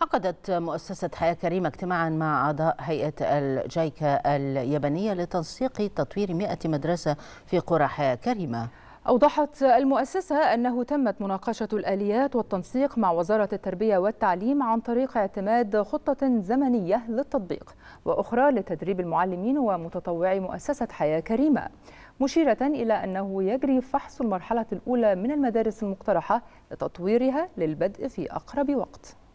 عقدت مؤسسة حياة كريمة اجتماعا مع أعضاء هيئة الجايكا اليابانية لتنسيق تطوير 100 مدرسة في قرى حياة كريمة أوضحت المؤسسة أنه تمت مناقشة الآليات والتنسيق مع وزارة التربية والتعليم عن طريق اعتماد خطة زمنية للتطبيق وأخرى لتدريب المعلمين ومتطوعي مؤسسة حياة كريمة مشيرة إلى أنه يجري فحص المرحلة الأولى من المدارس المقترحة لتطويرها للبدء في أقرب وقت